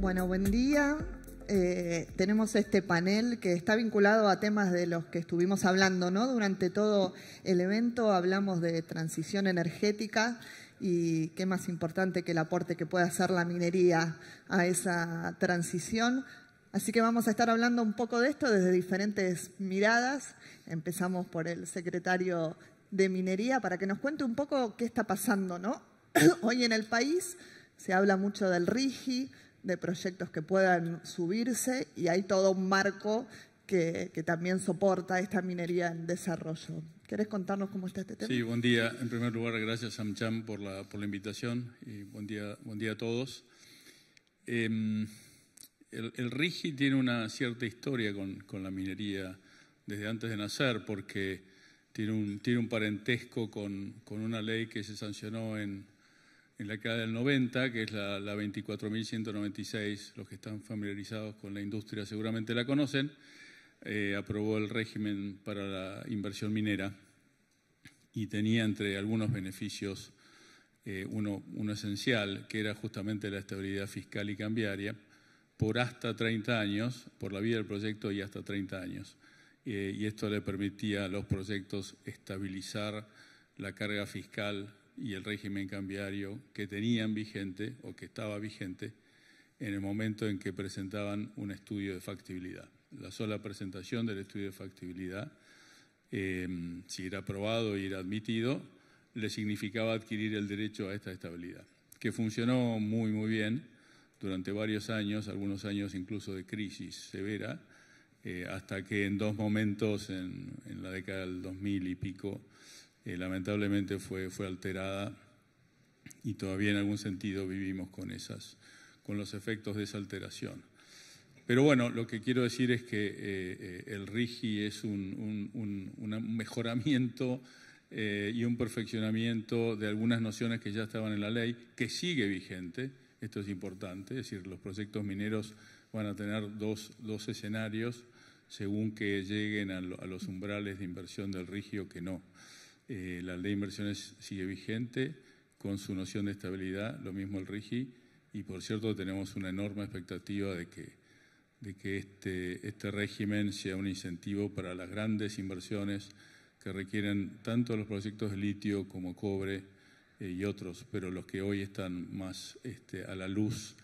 Bueno, buen día. Eh, tenemos este panel que está vinculado a temas de los que estuvimos hablando, ¿no? Durante todo el evento hablamos de transición energética y qué más importante que el aporte que puede hacer la minería a esa transición. Así que vamos a estar hablando un poco de esto desde diferentes miradas. Empezamos por el secretario de Minería para que nos cuente un poco qué está pasando, ¿no? Hoy en el país se habla mucho del RIGI, de proyectos que puedan subirse y hay todo un marco que, también soporta esta minería en desarrollo. ¿Quieres contarnos cómo está este tema? Sí, buen día. En primer lugar, gracias Samcham por la, por la invitación y buen día, a todos. Em, el, RIGI tiene una cierta historia con, la minería desde antes de nacer porque tiene un, parentesco con, con una ley que se sancionó en en la década del 90, que es la, 24.196, los que están familiarizados con la industria seguramente la conocen, eh, aprobó el régimen para la inversión minera y tenía entre algunos beneficios eh, uno, esencial, que era justamente la estabilidad fiscal y cambiaria, por hasta 30 años, por la vida del proyecto y hasta 30 años. Eh, y esto le permitía a los proyectos estabilizar la carga fiscal y el régimen cambiario que tenían vigente o que estaba vigente en el momento en que presentaban un estudio de factibilidad. La sola presentación del estudio de factibilidad, em, si era aprobado y era admitido, le significaba adquirir el derecho a esta estabilidad, que funcionó muy, muy bien durante varios años, algunos años incluso de crisis severa, eh, hasta que en dos momentos, en la década del 2000 y pico, eh, lamentablemente fue, alterada y todavía en algún sentido vivimos con, con los efectos de esa alteración. Pero bueno, lo que quiero decir es que eh, eh, el RIGI es un, mejoramiento y un perfeccionamiento de algunas nociones que ya estaban en la ley, que sigue vigente, esto es importante, es decir, los proyectos mineros van a tener dos, escenarios según que lleguen a, a, los umbrales de inversión del RIGI o que no. Eh, la ley de inversiones sigue vigente con su noción de estabilidad, lo mismo el RIGI, y por cierto tenemos una enorme expectativa de que, este, este, régimen sea un incentivo para las grandes inversiones que requieren tanto los proyectos de litio como cobre eh, y otros, pero los que hoy están más este, a la luz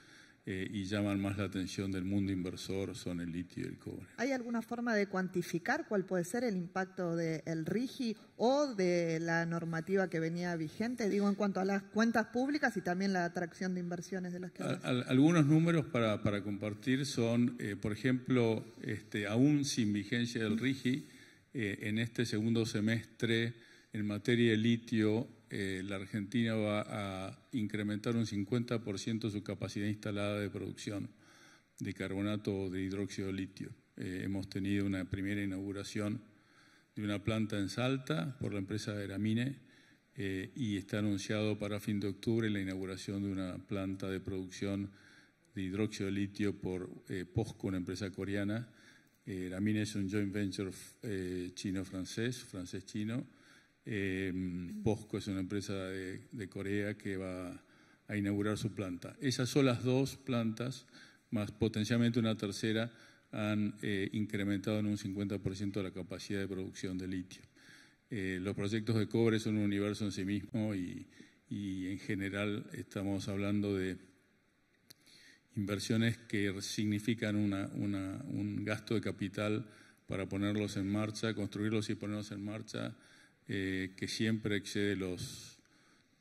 eh, y llaman más la atención del mundo inversor son el litio y el cobre. ¿Hay alguna forma de cuantificar cuál puede ser el impacto del RIGI o de la normativa que venía vigente? Digo, en cuanto a las cuentas públicas y también la atracción de inversiones de las que... algunos números para, para compartir son, eh, por ejemplo, este, aún sin vigencia del RIGI, eh, en este segundo semestre en materia de litio eh, la Argentina va a incrementar un 50% su capacidad instalada de producción de carbonato de hidróxido de litio. Eh, hemos tenido una primera inauguración de una planta en Salta por la empresa Eramine eh, y está anunciado para fin de octubre la inauguración de una planta de producción de hidróxido de litio por POSCO, una empresa coreana. Eramine es un joint venture chino-francés, francés-chino Em, POSCO es una empresa de, Corea que va a inaugurar su planta. Esas son las dos plantas, más potencialmente una tercera, han eh, incrementado en un 50% la capacidad de producción de litio. Eh, los proyectos de cobre son un universo en sí mismo y, en general estamos hablando de inversiones que significan un gasto de capital para ponerlos en marcha, construirlos y ponerlos en marcha, eh, que siempre excede los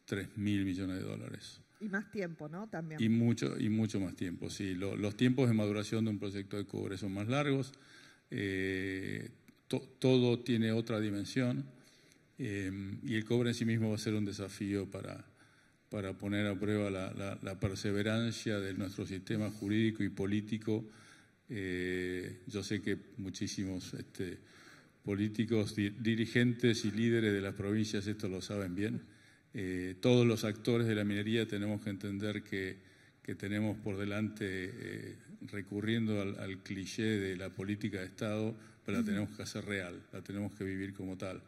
3.000 mil millones de dólares. Y más tiempo, ¿no? También. Y mucho, y mucho más tiempo, sí. los tiempos de maduración de un proyecto de cobre son más largos. Eh, todo tiene otra dimensión. Eh, y el cobre en sí mismo va a ser un desafío para, para poner a prueba la, perseverancia de nuestro sistema jurídico y político. yo sé que muchísimos este, políticos, dirigentes y líderes de las provincias, esto lo saben bien. Eh, todos los actores de la minería tenemos que entender que, que tenemos por delante, eh, recurriendo al, cliché de la política de Estado, pero la tenemos que hacer real, la tenemos que vivir como tal.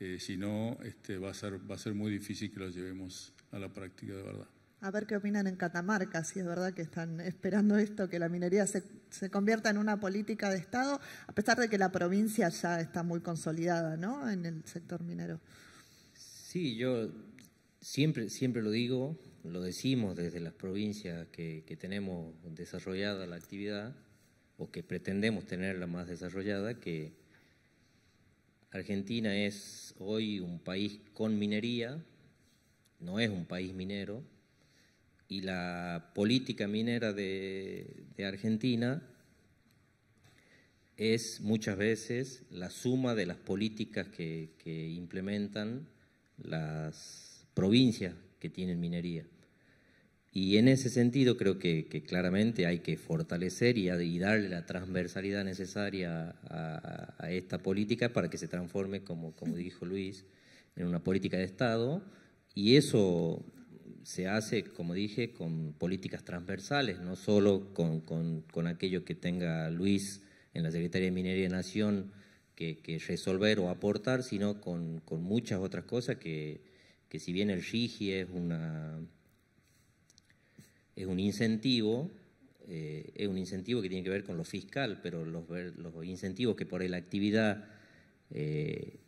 Eh, si no, este, va, a ser, va a ser muy difícil que lo llevemos a la práctica de verdad a ver qué opinan en Catamarca, si es verdad que están esperando esto, que la minería se, se, convierta en una política de Estado, a pesar de que la provincia ya está muy consolidada ¿no? en el sector minero. Sí, yo siempre, siempre lo digo, lo decimos desde las provincias que, que tenemos desarrollada la actividad, o que pretendemos tenerla más desarrollada, que Argentina es hoy un país con minería, no es un país minero, y la política minera de, Argentina es muchas veces la suma de las políticas que, implementan las provincias que tienen minería. Y en ese sentido creo que, claramente hay que fortalecer y, darle la transversalidad necesaria a, esta política para que se transforme, como, como dijo Luis, en una política de Estado. Y eso se hace, como dije, con políticas transversales, no solo con, aquello que tenga Luis en la Secretaría de Minería de Nación que, resolver o aportar, sino con, muchas otras cosas que, que, si bien el RIGI es, una, es un incentivo, eh, es un incentivo que tiene que ver con lo fiscal, pero los, los incentivos que por la actividad, eh,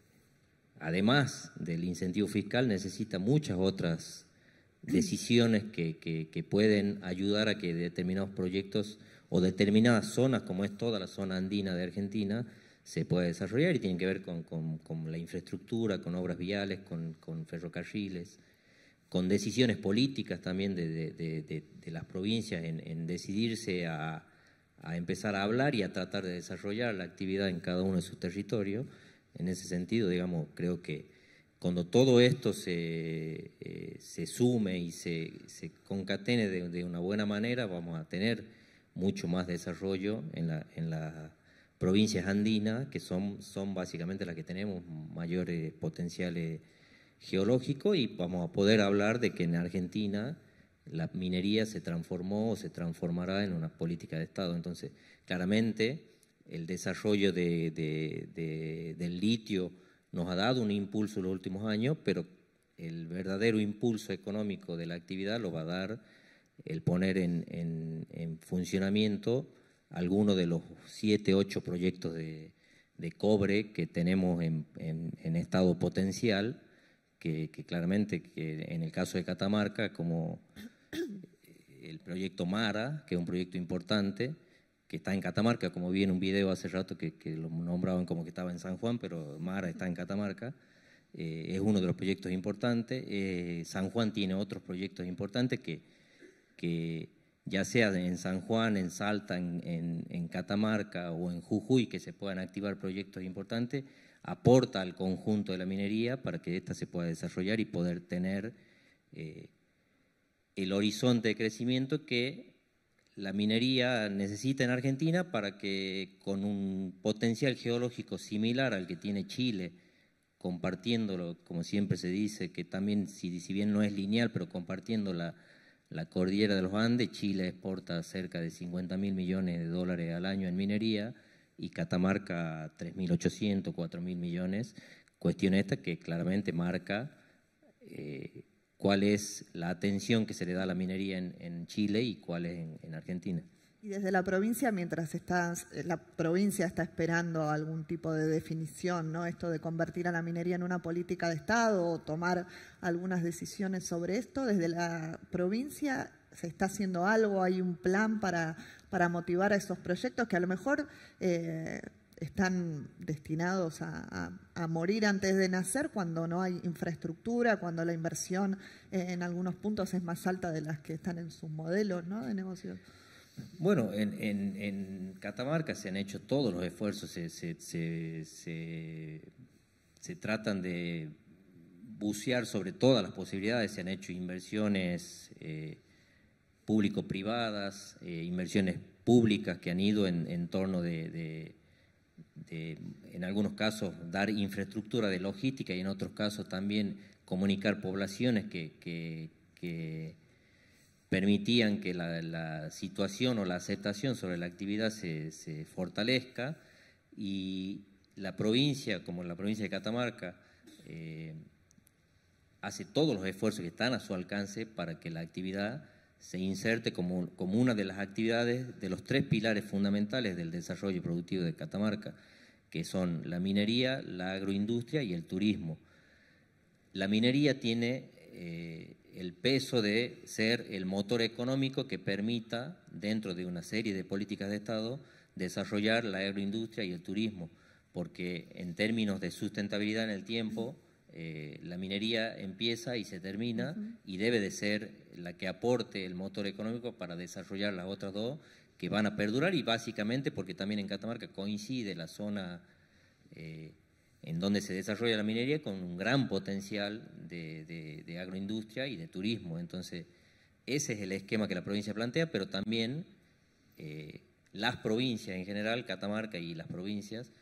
además del incentivo fiscal, necesita muchas otras decisiones que, pueden ayudar a que determinados proyectos o determinadas zonas, como es toda la zona andina de Argentina, se pueda desarrollar y tienen que ver con, la infraestructura, con obras viales, con, ferrocarriles, con decisiones políticas también de, las provincias en, decidirse a, a, empezar a hablar y a tratar de desarrollar la actividad en cada uno de sus territorios. En ese sentido, digamos, creo que cuando todo esto se, eh, se sume y se, concatene de, una buena manera, vamos a tener mucho más desarrollo en, la, en las provincias andinas, que son, son básicamente las que tenemos mayores potenciales geológicos, y vamos a poder hablar de que en Argentina la minería se transformó o se transformará en una política de Estado. Entonces, claramente, el desarrollo del litio, nos ha dado un impulso en los últimos años, pero el verdadero impulso económico de la actividad lo va a dar el poner en, funcionamiento algunos de los siete, ocho proyectos de, cobre que tenemos en, estado potencial, que, claramente en el caso de Catamarca, como el proyecto Mara, que es un proyecto importante, que está en Catamarca, como vi en un video hace rato que, lo nombraban como que estaba en San Juan, pero Mara está en Catamarca. Eh, es uno de los proyectos importantes. Eh, San Juan tiene otros proyectos importantes que, que ya sea en San Juan, en Salta, en, Catamarca o en Jujuy, que se puedan activar proyectos importantes, aporta al conjunto de la minería para que ésta se pueda desarrollar y poder tener eh, el horizonte de crecimiento que la minería necesita en Argentina para que con un potencial geológico similar al que tiene Chile, compartiéndolo, como siempre se dice, que también, si, bien no es lineal, pero compartiendo la, cordillera de los Andes, Chile exporta cerca de 50 mil millones de dólares al año en minería y Catamarca 3.800, 4.000 millones. Cuestión esta que claramente marca eh, cuál es la atención que se le da a la minería en, Chile y cuál es en, Argentina. Y desde la provincia, mientras eh, la provincia está esperando algún tipo de definición, ¿no? Esto de convertir a la minería en una política de Estado o tomar algunas decisiones sobre esto, desde la provincia se está haciendo algo, hay un plan para, motivar a esos proyectos que a lo mejor eh, están destinados a, morir antes de nacer cuando no hay infraestructura, cuando la inversión en algunos puntos es más alta de las que están en sus modelos de negocio. Bueno, en, Catamarca se han hecho todos los esfuerzos, se, tratan de bucear sobre todas las posibilidades, se han hecho inversiones eh, público-privadas, eh, inversiones públicas que han ido en, torno de, en algunos casos, dar infraestructura de logística y en otros casos también comunicar poblaciones que, permitían que la, situación o la aceptación sobre la actividad se, fortalezca y la provincia, como la provincia de Catamarca, eh, hace todos los esfuerzos que están a su alcance para que la actividad se inserte como, una de las actividades de los tres pilares fundamentales del desarrollo productivo de Catamarca, que son la minería, la agroindustria y el turismo. La minería tiene eh, el peso de ser el motor económico que permita, dentro de una serie de políticas de Estado, desarrollar la agroindustria y el turismo, porque en términos de sustentabilidad en el tiempo, eh, la minería empieza y se termina y debe de ser la que aporte el motor económico para desarrollar las otras dos que van a perdurar y básicamente porque también en Catamarca coincide la zona eh, en donde se desarrolla la minería con un gran potencial de, agroindustria y de turismo. Entonces, ese es el esquema que la provincia plantea, pero también eh, las provincias en general, Catamarca y las provincias,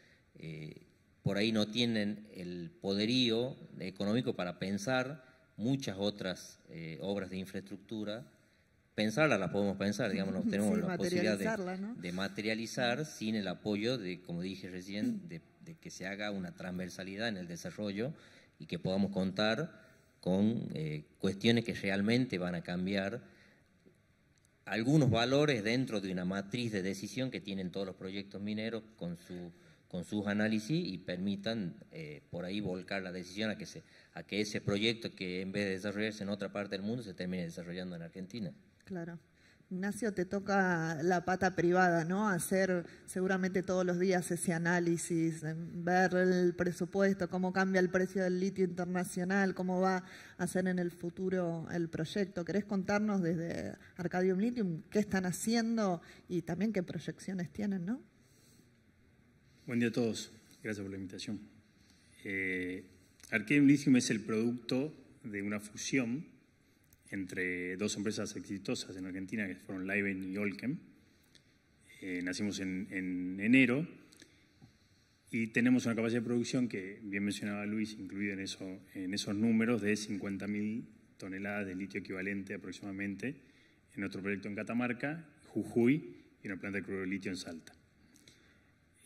por ahí no tienen el poderío económico para pensar muchas otras eh, obras de infraestructura. Pensarlas las podemos pensar, digamos, no tenemos la posibilidad de, materializar sin el apoyo de, como dije recién, de, que se haga una transversalidad en el desarrollo y que podamos contar con eh, cuestiones que realmente van a cambiar algunos valores dentro de una matriz de decisión que tienen todos los proyectos mineros con su con sus análisis y permitan eh, por ahí volcar la decisión a que, a que ese proyecto que en vez de desarrollarse en otra parte del mundo se termine desarrollando en Argentina. Claro. Ignacio, te toca la pata privada, ¿no? Hacer seguramente todos los días ese análisis, ver el presupuesto, cómo cambia el precio del litio internacional, cómo va a ser en el futuro el proyecto. ¿Querés contarnos desde Arcadium Lithium qué están haciendo y también qué proyecciones tienen, ¿no? Buen día a todos. Gracias por la invitación. Eh, Arcadium Lithium es el producto de una fusión entre dos empresas exitosas en Argentina, que fueron Liven y Olkem. Eh, nacimos en, enero y tenemos una capacidad de producción que, bien mencionaba Luis, incluida en, eso, en esos números, de 50.000 toneladas de litio equivalente aproximadamente en nuestro proyecto en Catamarca, Jujuy y la planta de crudo litio en Salta.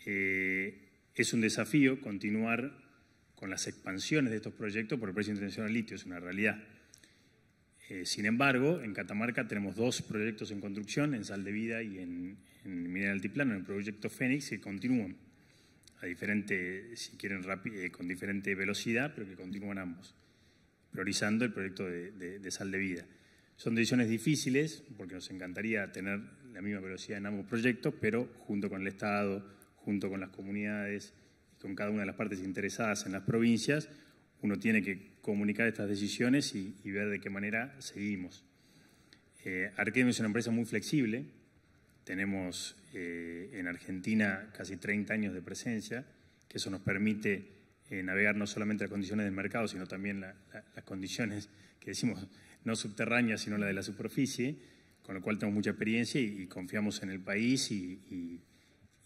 Eh, es un desafío continuar con las expansiones de estos proyectos por el precio internacional del litio es una realidad. Eh, sin embargo, en Catamarca tenemos dos proyectos en construcción, en Sal de Vida y en, Mineral Altiplano, en el proyecto Fénix, que continúan a diferente, si quieren, eh, con diferente velocidad, pero que continúan ambos, priorizando el proyecto de, de Sal de Vida. Son decisiones difíciles, porque nos encantaría tener la misma velocidad en ambos proyectos, pero junto con el Estado, junto con las comunidades y con cada una de las partes interesadas en las provincias, uno tiene que comunicar estas decisiones y, ver de qué manera seguimos. Eh, es una empresa muy flexible, tenemos eh, en Argentina casi 30 años de presencia, que eso nos permite eh, navegar no solamente las condiciones del mercado, sino también las condiciones que decimos no subterráneas, sino la de la superficie, con lo cual tenemos mucha experiencia y, confiamos en el país y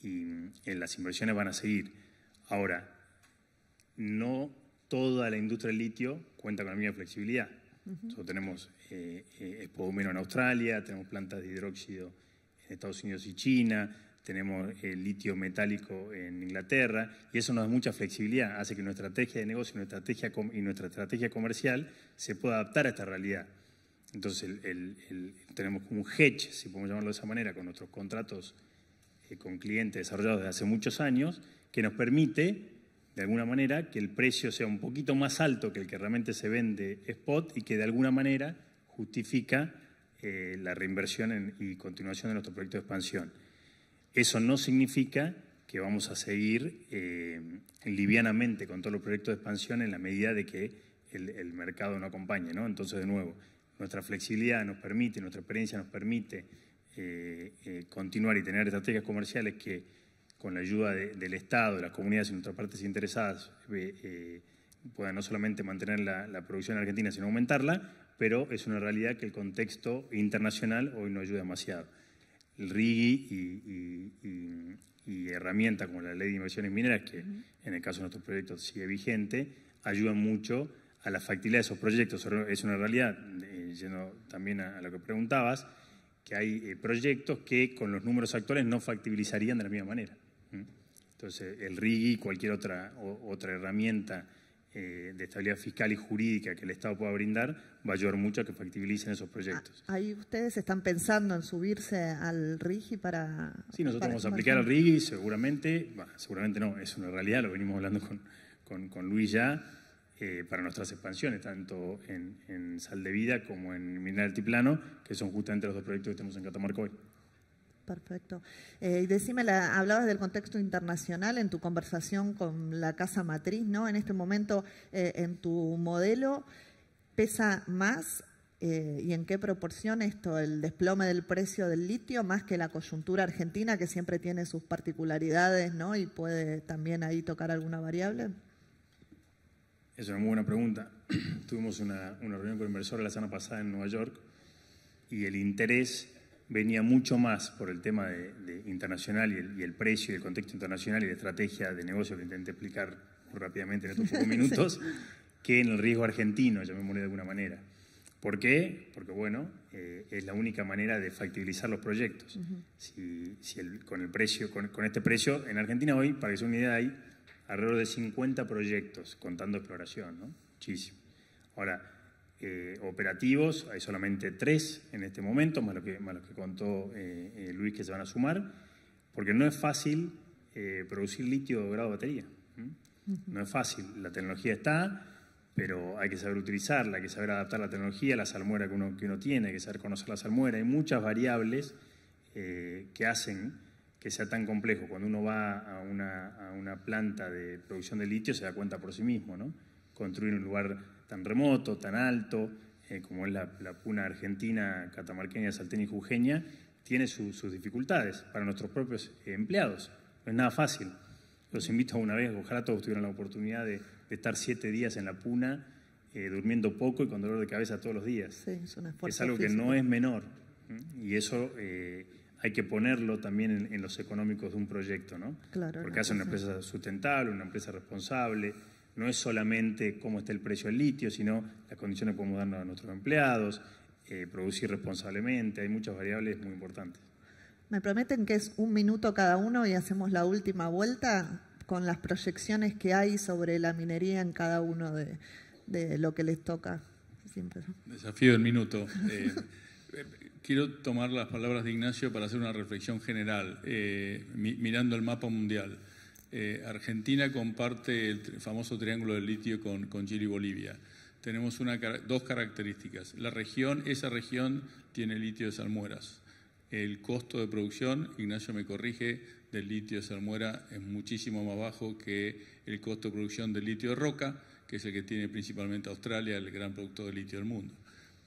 y eh, las inversiones van a seguir. Ahora, no toda la industria del litio cuenta con la misma flexibilidad. tenemos eh, eh en Australia, tenemos plantas de hidróxido en Estados Unidos y China, tenemos eh, litio metálico en Inglaterra, y eso nos da mucha flexibilidad, hace que nuestra estrategia de negocio nuestra estrategia y nuestra estrategia comercial se pueda adaptar a esta realidad. Entonces tenemos como un hedge, si podemos llamarlo de esa manera, con nuestros contratos eh, con clientes desarrollados desde hace muchos años, que nos permite, de alguna manera, que el precio sea un poquito más alto que el que realmente se vende spot y que de alguna manera justifica eh, la reinversión y continuación de nuestro proyecto de expansión. Eso no significa que vamos a seguir eh, livianamente con todos los proyectos de expansión en la medida de que el, el mercado no acompañe. ¿no? Entonces, de nuevo, nuestra flexibilidad nos permite, nuestra experiencia nos permite eh, eh, continuar y tener estrategias comerciales que con la ayuda del Estado, de las comunidades y otras partes interesadas eh, puedan no solamente mantener la, producción argentina, sino aumentarla, pero es una realidad que el contexto internacional hoy no ayuda demasiado. El RIGI y, y, herramientas como la ley de inversiones mineras, que en el caso de nuestros proyectos sigue vigente, ayudan mucho a la factibilidad de esos proyectos. Es una realidad, yendo también a, lo que preguntabas, que hay eh, proyectos que con los números actuales no factibilizarían de la misma manera. Entonces, el RIGI, y cualquier otra, otra herramienta eh, de estabilidad fiscal y jurídica que el Estado pueda brindar, va a ayudar mucho a que factibilicen esos proyectos. Ah, ¿Ahí ustedes están pensando en subirse al RIGI para...? Sí, nosotros vamos a aplicar al RIGI, seguramente, seguramente no, es una realidad, lo venimos hablando con, con Luis ya, eh, para nuestras expansiones, tanto en, Sal de Vida como en Mineral Tiplano, que son justamente los dos proyectos que tenemos en Catamarca hoy. Perfecto. Eh, y decime, la, hablabas del contexto internacional en tu conversación con la casa matriz, ¿no? En este momento, eh, en tu modelo, ¿pesa más y en qué proporción esto, el desplome del precio del litio, más que la coyuntura argentina, que siempre tiene sus particularidades, ¿no? Y puede también ahí tocar alguna variable. Es una muy buena pregunta. Tuvimos una, reunión con inversores la semana pasada en Nueva York y el interés venía mucho más por el tema internacional y el, precio y el contexto internacional y la estrategia de negocio que intenté explicar rápidamente en estos pocos minutos, que en el riesgo argentino, ya me morí de alguna manera. ¿Por qué? Porque, bueno, eh, es la única manera de factibilizar los proyectos. Si, con, este precio, en Argentina hoy, para que sea una idea, hay alrededor de 50 proyectos contando exploración, ¿no? Muchísimo. Ahora, eh, operativos, hay solamente tres en este momento, más lo que, más que contó eh, eh, Luis que se van a sumar, porque no es fácil producir litio de grado de batería. No es fácil, la tecnología está, pero hay que saber utilizarla, hay que saber adaptar la tecnología, la salmuera que uno, que uno tiene, hay que saber conocer la salmuera, hay muchas variables que hacen sea tan complejo. Cuando uno va a una, planta de producción de litio se da cuenta por sí mismo, ¿no? Construir un lugar tan remoto, tan alto, eh, como es la, puna argentina, catamarqueña, salteña y jujeña, tiene sus dificultades para nuestros propios eh, empleados. No es nada fácil. Los invito a una vez, ojalá todos tuvieran la oportunidad de, estar siete días en la puna, eh, durmiendo poco y con dolor de cabeza todos los días. es, algo que no es menor. Y eso hay que ponerlo también en, los económicos de un proyecto, ¿no? Claro. Porque hace una empresa sustentable, una empresa responsable. No es solamente cómo está el precio del litio, sino las condiciones que podemos darnos a nuestros empleados, eh, producir responsablemente. Hay muchas variables muy importantes. Me prometen que es un minuto cada uno y hacemos la última vuelta con las proyecciones que hay sobre la minería en cada uno de, lo que les toca. Desafío del minuto. Eh, Quiero tomar las palabras de Ignacio para hacer una reflexión general, eh, mirando el mapa mundial. Eh, Argentina comparte el famoso triángulo del litio con, Chile y Bolivia. Tenemos dos características. La región, esa región tiene litio de salmueras. El costo de producción, Ignacio me corrige, del litio de salmuera es muchísimo más bajo que el costo de producción del litio de roca, que es el que tiene principalmente Australia, el gran productor de litio del mundo.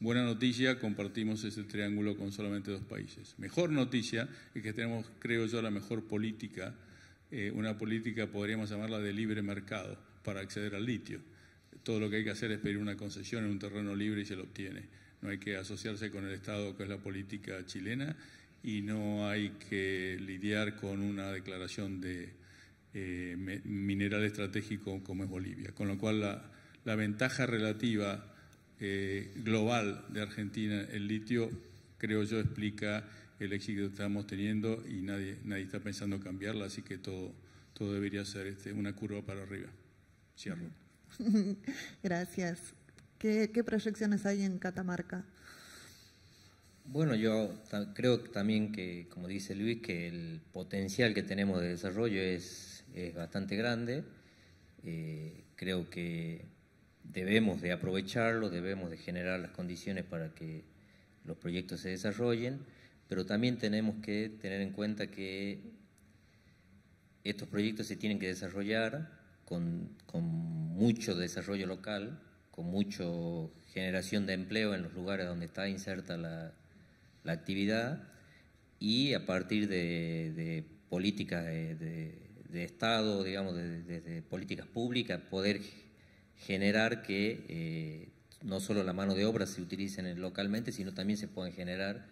Buena noticia, compartimos ese triángulo con solamente dos países. Mejor noticia es que tenemos, creo yo, la mejor política, eh, una política, podríamos llamarla, de libre mercado para acceder al litio. Todo lo que hay que hacer es pedir una concesión en un terreno libre y se lo obtiene. No hay que asociarse con el Estado, que es la política chilena, y no hay que lidiar con una declaración de eh, mineral estratégico como es Bolivia. Con lo cual la ventaja relativa eh, global de Argentina, el litio, creo yo, explica el éxito que estamos teniendo y nadie, nadie está pensando cambiarla, así que todo, todo debería ser este, una curva para arriba. Cierro. Gracias. ¿Qué, proyecciones hay en Catamarca? Bueno, yo creo también que, como dice Luis, que el potencial que tenemos de desarrollo es, bastante grande. Eh, creo que debemos de aprovecharlo, debemos de generar las condiciones para que los proyectos se desarrollen, pero también tenemos que tener en cuenta que estos proyectos se tienen que desarrollar con, mucho desarrollo local, con mucha generación de empleo en los lugares donde está inserta la, actividad y a partir de, políticas de, de, Estado, digamos, de políticas públicas, poder generar que eh, no solo la mano de obra se utilice localmente, sino también se pueden generar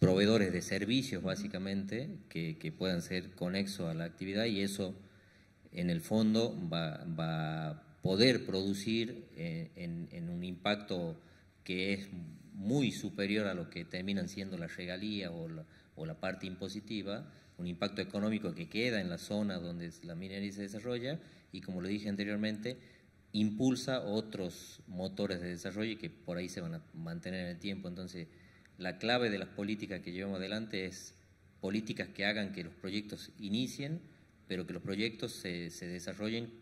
proveedores de servicios básicamente que, puedan ser conexos a la actividad y eso en el fondo va, a poder producir eh, en, un impacto que es muy superior a lo que terminan siendo la regalías o la, o la parte impositiva, un impacto económico que queda en la zona donde la minería se desarrolla y como lo dije anteriormente, impulsa otros motores de desarrollo que por ahí se van a mantener en el tiempo. Entonces, la clave de las políticas que llevamos adelante es políticas que hagan que los proyectos inicien, pero que los proyectos se, desarrollen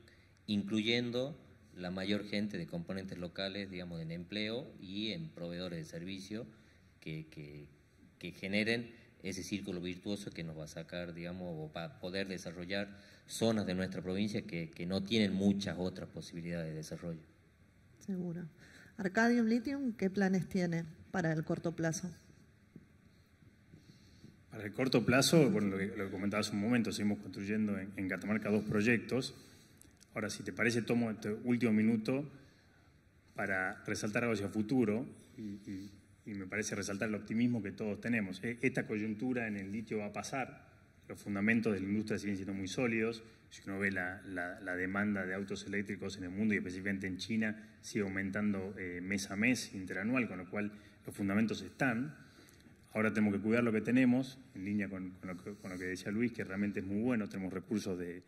incluyendo la mayor gente de componentes locales, digamos, en empleo y en proveedores de servicios que generen ese círculo virtuoso que nos va a sacar, digamos, para poder desarrollar zonas de nuestra provincia que, no tienen muchas otras posibilidades de desarrollo. Seguro. Arcadium Lithium, ¿qué planes tiene para el corto plazo? Para el corto plazo, bueno, lo que, comentaba hace un momento, seguimos construyendo en, Catamarca dos proyectos. Ahora, si te parece, tomo este último minuto para resaltar algo hacia el futuro y me parece resaltar el optimismo que todos tenemos. E, esta coyuntura en el litio va a pasar, los fundamentos de la industria siguen siendo muy sólidos, si uno ve la, demanda de autos eléctricos en el mundo y especialmente en China, sigue aumentando eh, mes a mes, interanual, con lo cual los fundamentos están. Ahora tenemos que cuidar lo que tenemos, en línea con, lo, que, decía Luis, que realmente es muy bueno, tenemos recursos de,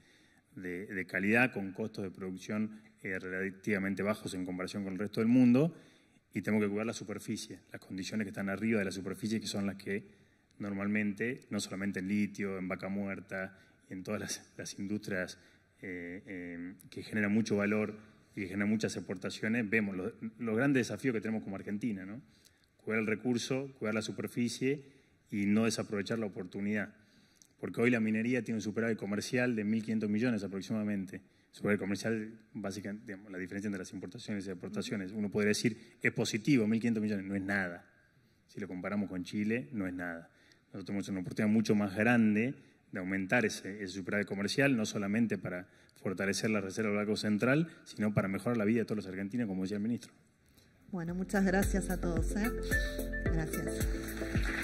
calidad con costos de producción eh, relativamente bajos en comparación con el resto del mundo y tengo que cuidar la superficie, las condiciones que están arriba de la superficie, que son las que normalmente, no solamente en litio, en vaca muerta, y en todas las, industrias eh, eh, que generan mucho valor y que generan muchas exportaciones, vemos los, grandes desafíos que tenemos como Argentina, ¿no? Cuidar el recurso, cuidar la superficie y no desaprovechar la oportunidad porque hoy la minería tiene un superávit comercial de 1.500 millones aproximadamente. Superávit comercial, básicamente, la diferencia entre las importaciones y exportaciones. Uno podría decir, es positivo, 1.500 millones, no es nada. Si lo comparamos con Chile, no es nada. Nosotros tenemos una oportunidad mucho más grande de aumentar ese, superávit comercial, no solamente para fortalecer la reserva del Banco Central, sino para mejorar la vida de todos los argentinos, como decía el ministro. Bueno, muchas gracias a todos. ¿eh? Gracias.